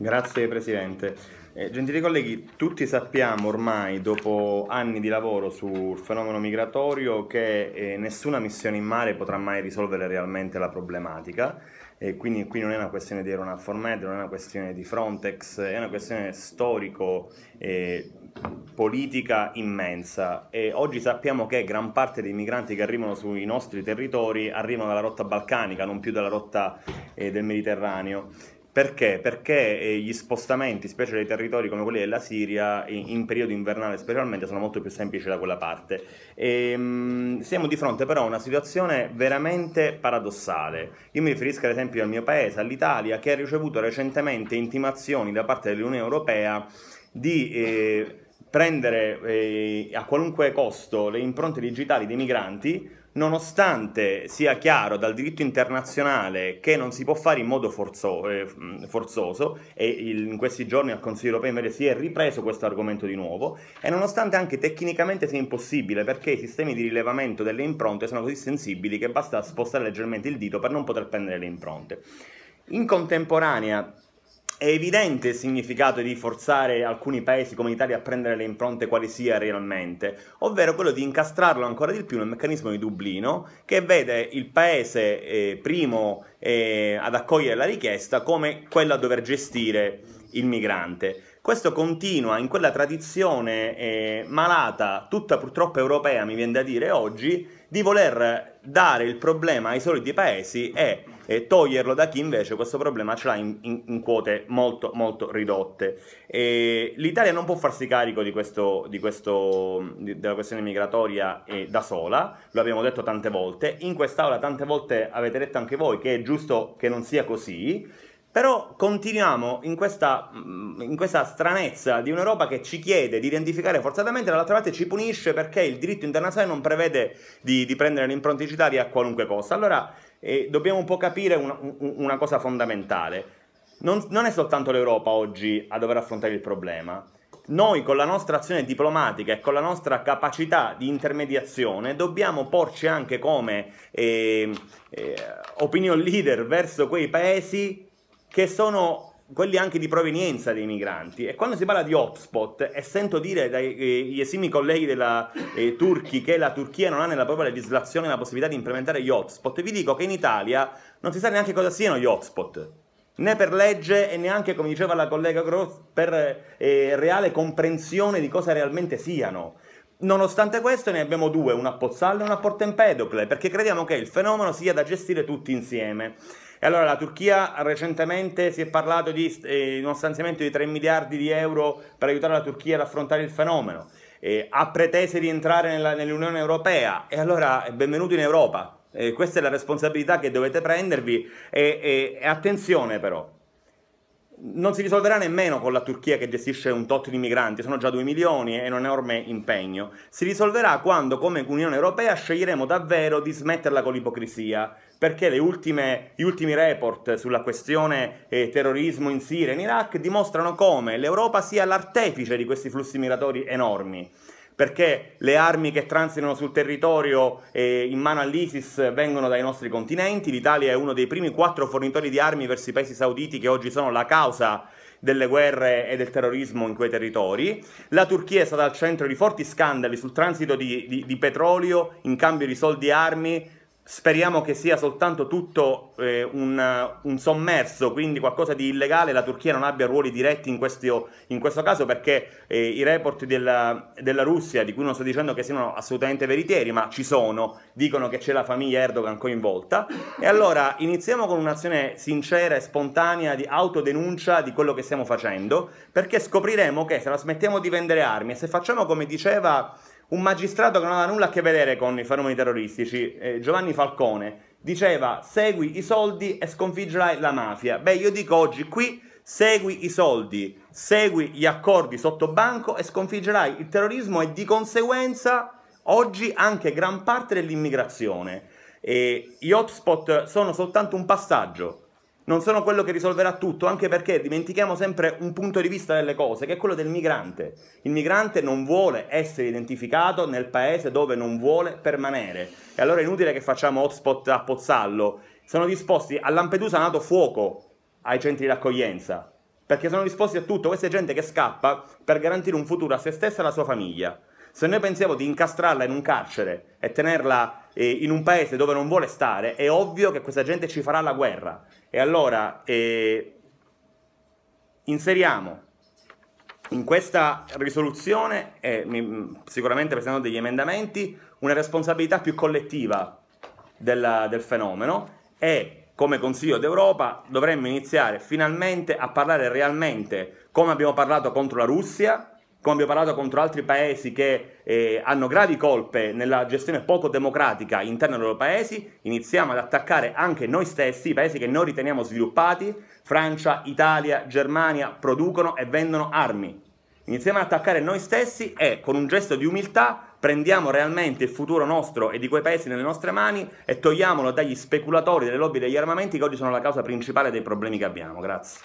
Grazie Presidente. Eh, gentili colleghi, tutti sappiamo ormai, dopo anni di lavoro sul fenomeno migratorio, che eh, nessuna missione in mare potrà mai risolvere realmente la problematica. E quindi qui non è una questione di Aeronafor Med, non è una questione di Frontex, è una questione storico eh, politica immensa e oggi sappiamo che gran parte dei migranti che arrivano sui nostri territori arrivano dalla rotta balcanica, non più dalla rotta eh, del Mediterraneo perché? Perché eh, gli spostamenti, specie dei territori come quelli della Siria, in, periodo invernale specialmente, sono molto più semplici da quella parte. E, ehm, siamo di fronte però a una situazione veramente paradossale. Io mi riferisco ad esempio al mio paese, all'Italia, che ha ricevuto recentemente intimazioni da parte dell'Unione Europea di... Eh, prendere eh, a qualunque costo le impronte digitali dei migranti nonostante sia chiaro dal diritto internazionale che non si può fare in modo forzo, eh, forzoso, e il, in questi giorni al Consiglio europeo invece si è ripreso questo argomento di nuovo, e nonostante anche tecnicamente sia impossibile perché i sistemi di rilevamento delle impronte sono così sensibili che basta spostare leggermente il dito per non poter prendere le impronte. In contemporanea è evidente il significato di forzare alcuni paesi come l'Italia a prendere le impronte quali sia realmente, ovvero quello di incastrarlo ancora di più nel meccanismo di Dublino che vede il paese eh, primo eh, ad accogliere la richiesta come quello a dover gestire il migrante. Questo continua in quella tradizione eh, malata, tutta purtroppo europea mi viene da dire oggi, di voler dare il problema ai soliti paesi e, e toglierlo da chi invece questo problema ce l'ha in, in, in quote molto, molto ridotte. E L'Italia non può farsi carico di questo, di questo, di, della questione migratoria eh, da sola, lo abbiamo detto tante volte, in quest'aula tante volte avete detto anche voi che è giusto che non sia così. Però continuiamo in questa, in questa, stranezza di un'Europa che ci chiede di identificare forzatamente, dall'altra parte ci punisce perché il diritto internazionale non prevede di, di prendere digitale a qualunque cosa. Allora eh, dobbiamo un po' capire una, una cosa fondamentale. Non, non è soltanto l'Europa oggi a dover affrontare il problema, noi con la nostra azione diplomatica e con la nostra capacità di intermediazione dobbiamo porci anche come eh, eh, opinion leader verso quei paesi che sono quelli anche di provenienza dei migranti. E quando si parla di hotspot, e sento dire dagli eh, esimi colleghi della eh, Turchi che la Turchia non ha nella propria legislazione la possibilità di implementare gli hotspot, vi dico che in Italia non si sa neanche cosa siano gli hotspot. Né per legge e neanche, come diceva la collega Gross, per eh, reale comprensione di cosa realmente siano. Nonostante questo ne abbiamo due, una a Pozzallo e una a Porto Empedocle, perché crediamo che il fenomeno sia da gestire tutti insieme. E allora la Turchia recentemente si è parlato di eh, uno stanziamento di 3 miliardi di euro per aiutare la Turchia ad affrontare il fenomeno. Eh, ha pretese di entrare nell'Unione nell Europea e allora eh, benvenuto in Europa. Eh, questa è la responsabilità che dovete prendervi e, e, e attenzione però non si risolverà nemmeno con la Turchia che gestisce un tot di migranti, sono già 2 milioni, è un enorme impegno. Si risolverà quando, come Unione Europea, sceglieremo davvero di smetterla con l'ipocrisia, perché ultime, gli ultimi report sulla questione eh, terrorismo in Siria e in Iraq dimostrano come l'Europa sia l'artefice di questi flussi migratori enormi perché le armi che transitano sul territorio eh, in mano all'ISIS vengono dai nostri continenti, l'Italia è uno dei primi quattro fornitori di armi verso i paesi sauditi che oggi sono la causa delle guerre e del terrorismo in quei territori, la Turchia è stata al centro di forti scandali sul transito di, di, di petrolio in cambio di soldi e armi Speriamo che sia soltanto tutto eh, un, un, sommerso, quindi qualcosa di illegale, la Turchia non abbia ruoli diretti in, questio, in questo caso perché eh, i report della, della, Russia, di cui non sto dicendo che siano assolutamente veritieri, ma ci sono, dicono che c'è la famiglia Erdogan coinvolta. E allora iniziamo con un'azione sincera e spontanea di autodenuncia di quello che stiamo facendo, perché scopriremo che se la smettiamo di vendere armi e se facciamo come diceva un magistrato che non aveva nulla a che vedere con i fenomeni terroristici, eh, Giovanni Falcone, diceva segui i soldi e sconfiggerai la mafia. Beh, io dico oggi qui segui i soldi, segui gli accordi sotto banco e sconfiggerai il terrorismo e di conseguenza oggi anche gran parte dell'immigrazione. E gli hotspot sono soltanto un passaggio non sono quello che risolverà tutto, anche perché dimentichiamo sempre un punto di vista delle cose, che è quello del migrante. Il migrante non vuole essere identificato nel paese dove non vuole permanere. E allora è inutile che facciamo hotspot a Pozzallo. Sono disposti, a Lampedusa è nato fuoco ai centri di accoglienza, perché sono disposti a tutto. Questa è gente che scappa per garantire un futuro a se stessa e alla sua famiglia. Se noi pensiamo di incastrarla in un carcere e tenerla eh, in un paese dove non vuole stare, è ovvio che questa gente ci farà la guerra. E allora eh, inseriamo in questa risoluzione, eh, mm, sicuramente presentando degli emendamenti, una responsabilità più collettiva del, del fenomeno e come Consiglio d'Europa dovremmo iniziare finalmente a parlare realmente come abbiamo parlato contro la Russia come abbiamo parlato contro altri paesi che eh, hanno gravi colpe nella gestione poco democratica interna dei loro paesi, iniziamo ad attaccare anche noi stessi, i paesi che noi riteniamo sviluppati, Francia, Italia, Germania, producono e vendono armi. Iniziamo ad attaccare noi stessi e con un gesto di umiltà prendiamo realmente il futuro nostro e di quei paesi nelle nostre mani e togliamolo dagli speculatori dalle lobby degli armamenti che oggi sono la causa principale dei problemi che abbiamo. Grazie.